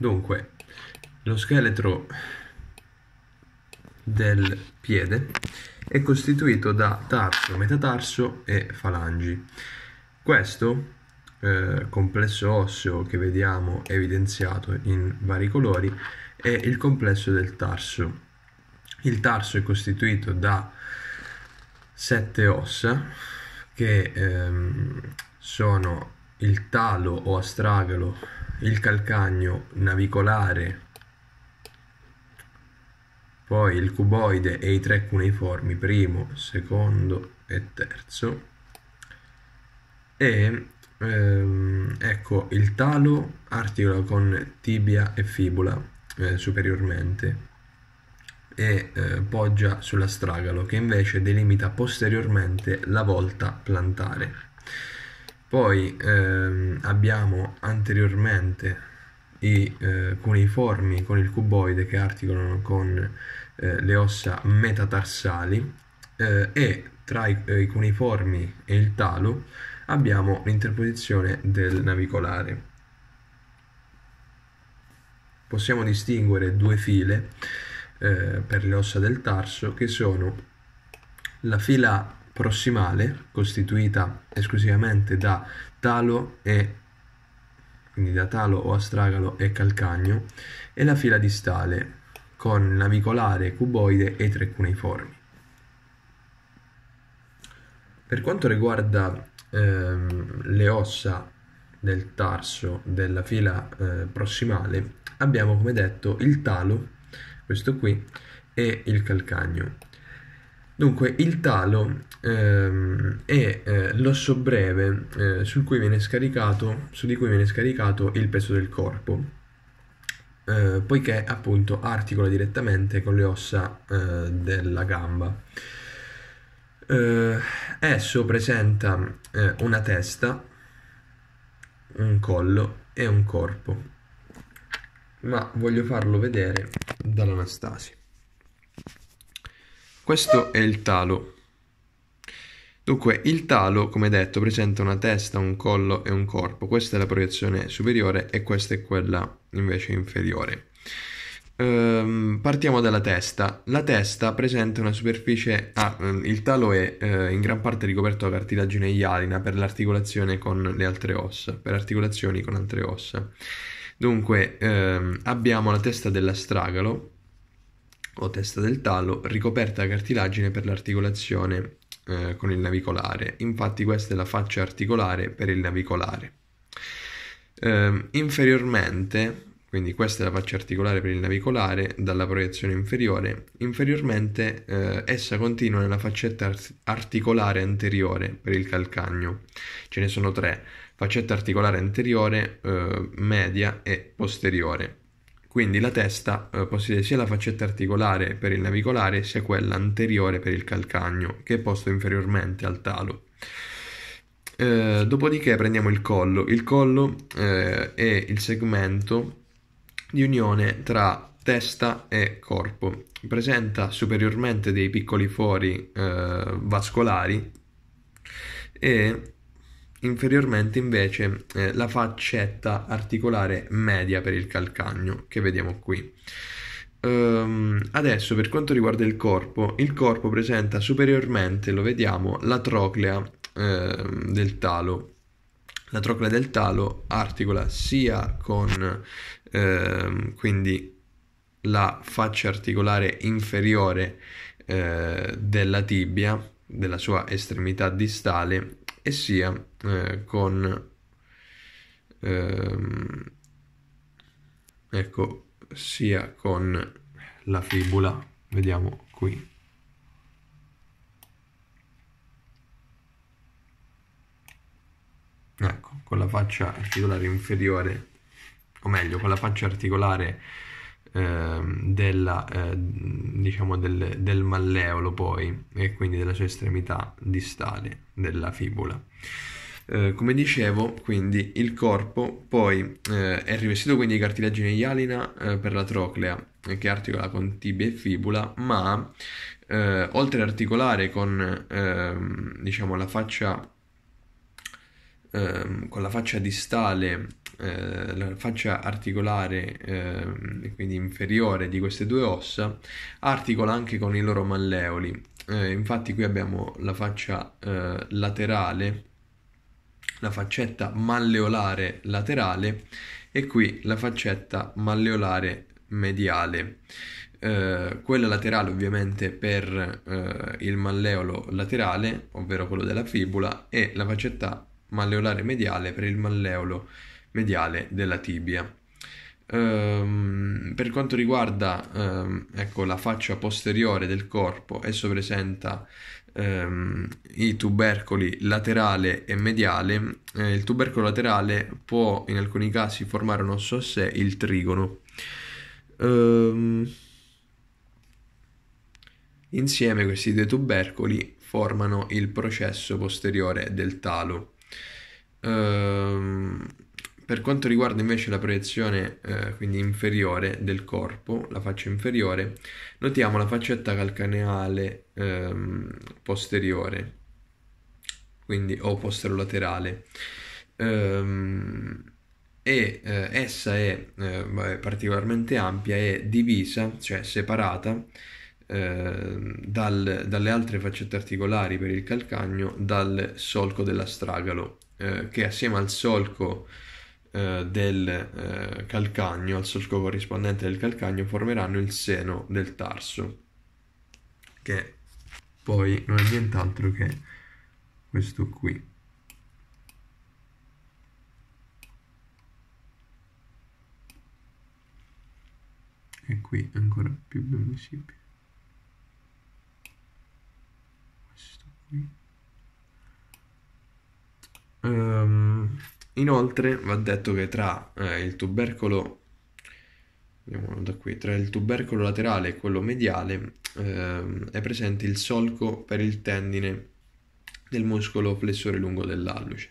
Dunque, lo scheletro del piede è costituito da tarso, metatarso e falangi. Questo eh, complesso osseo che vediamo evidenziato in vari colori è il complesso del tarso. Il tarso è costituito da sette ossa che ehm, sono il talo o astragalo il calcagno navicolare, poi il cuboide e i tre cuneiformi, primo, secondo e terzo, e ehm, ecco il talo articola con tibia e fibula eh, superiormente e eh, poggia sull'astragalo che invece delimita posteriormente la volta plantare. Poi ehm, abbiamo anteriormente i eh, cuneiformi con il cuboide che articolano con eh, le ossa metatarsali eh, e tra i, eh, i, cuneiformi e il talo abbiamo l'interposizione del navicolare. Possiamo distinguere due file eh, per le ossa del tarso che sono la fila prossimale costituita esclusivamente da talo e quindi da talo o astragalo e calcagno e la fila distale con navicolare cuboide e tre cuneiformi. Per quanto riguarda ehm, le ossa del tarso della fila eh, prossimale abbiamo come detto il talo, questo qui, e il calcagno. Dunque, il talo ehm, è eh, l'osso breve eh, su cui viene scaricato, su di cui viene scaricato il peso del corpo, eh, poiché appunto articola direttamente con le ossa eh, della gamba. Eh, esso presenta eh, una testa, un collo e un corpo, ma voglio farlo vedere dall'Anastasi. Questo è il talo. Dunque, il talo, come detto, presenta una testa, un collo e un corpo. Questa è la proiezione superiore e questa è quella invece inferiore. Ehm, partiamo dalla testa. La testa presenta una superficie... Ah, il talo è eh, in gran parte ricoperto da cartilagine ialina per l'articolazione con le altre ossa, per articolazioni con altre ossa. Dunque, ehm, abbiamo la testa dell'astragalo, o testa del talo ricoperta da cartilagine per l'articolazione eh, con il navicolare. Infatti questa è la faccia articolare per il navicolare. Eh, inferiormente, quindi questa è la faccia articolare per il navicolare dalla proiezione inferiore, inferiormente eh, essa continua nella faccetta articolare anteriore per il calcagno. Ce ne sono tre, faccetta articolare anteriore, eh, media e posteriore. Quindi la testa eh, possiede sia la faccetta articolare per il navicolare sia quella anteriore per il calcagno, che è posto inferiormente al talo. Eh, dopodiché prendiamo il collo. Il collo eh, è il segmento di unione tra testa e corpo. Presenta superiormente dei piccoli fori eh, vascolari e Inferiormente invece eh, la faccetta articolare media per il calcagno che vediamo qui. Um, adesso per quanto riguarda il corpo, il corpo presenta superiormente, lo vediamo, la troclea eh, del talo. La troclea del talo articola sia con eh, quindi la faccia articolare inferiore eh, della tibia, della sua estremità distale e sia eh, con ehm, ecco sia con la fibula vediamo qui ecco con la faccia articolare inferiore o meglio con la faccia articolare Ehm, della, eh, diciamo del, del, malleolo poi e quindi della sua estremità distale della fibula. Eh, come dicevo, quindi il corpo poi eh, è rivestito quindi di cartilagine ialina eh, per la troclea eh, che articola con tibia e fibula, ma eh, oltre ad articolare con ehm, diciamo la faccia ehm, con la faccia distale eh, la faccia articolare, eh, quindi inferiore di queste due ossa, articola anche con i loro malleoli. Eh, infatti qui abbiamo la faccia eh, laterale, la faccetta malleolare laterale e qui la faccetta malleolare mediale. Eh, quella laterale ovviamente per eh, il malleolo laterale, ovvero quello della fibula, e la faccetta malleolare mediale per il malleolo mediale della tibia. Um, per quanto riguarda um, ecco, la faccia posteriore del corpo, esso presenta um, i tubercoli laterale e mediale. Eh, il tubercolo laterale può in alcuni casi formare un osso a sé, il trigono. insieme questi due tubercoli formano il processo posteriore del talo. Per quanto riguarda invece la proiezione eh, quindi inferiore del corpo, la faccia inferiore, notiamo la faccetta calcaneale ehm, posteriore, quindi o posterolaterale. Ehm, e eh, essa è eh, particolarmente ampia è divisa, cioè separata ehm, dal, dalle altre faccette articolari per il calcagno dal solco dell'astragalo, eh, che assieme al solco eh, del eh, calcagno, al solco corrispondente del calcagno, formeranno il seno del tarso, che poi non è nient'altro che questo qui. E qui è ancora più ben visibile. Questo qui. Um, Inoltre va detto che tra eh, il tubercolo Qui, tra il tubercolo laterale e quello mediale eh, è presente il solco per il tendine del muscolo flessore lungo dell'alluce.